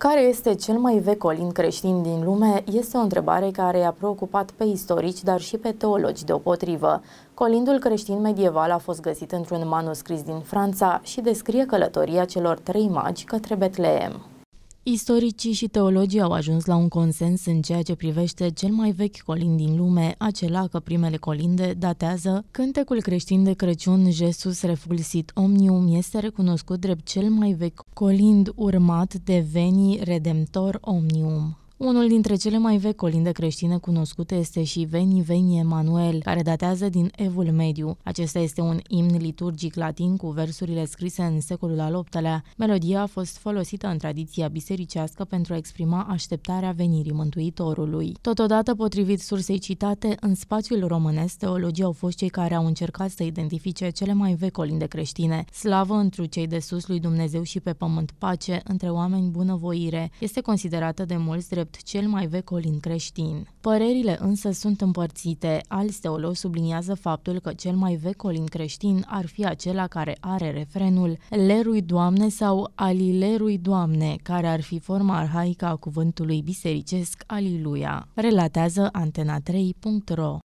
Care este cel mai vechi olin creștin din lume este o întrebare care i-a preocupat pe istorici, dar și pe teologi deopotrivă. Colindul creștin medieval a fost găsit într-un manuscris din Franța și descrie călătoria celor trei magi către Betleem. Istoricii și teologii au ajuns la un consens în ceea ce privește cel mai vechi colind din lume, acela că primele colinde datează Cântecul creștin de Crăciun Jesus Refulsit Omnium este recunoscut drept cel mai vechi colind urmat de Veni Redemptor Omnium. Unul dintre cele mai vechi colinde creștine cunoscute este și Veni Veni Emanuel, care datează din Evul Mediu. Acesta este un imn liturgic latin cu versurile scrise în secolul al VIII-lea. Melodia a fost folosită în tradiția bisericească pentru a exprima așteptarea venirii Mântuitorului. Totodată, potrivit sursei citate, în spațiul românesc, teologii au fost cei care au încercat să identifice cele mai vechi colinde creștine. Slavă întru cei de sus lui Dumnezeu și pe pământ pace, între oameni bunăvoire, este considerată de mulți drept drept cel mai vechi olin creștin. Părerile însă sunt împărțite. Alți teologi subliniază faptul că cel mai vechi olin creștin ar fi acela care are refrenul Lerui Doamne sau Alilerui Doamne, care ar fi forma arhaică a cuvântului bisericesc Aliluia, relatează antena3.ro.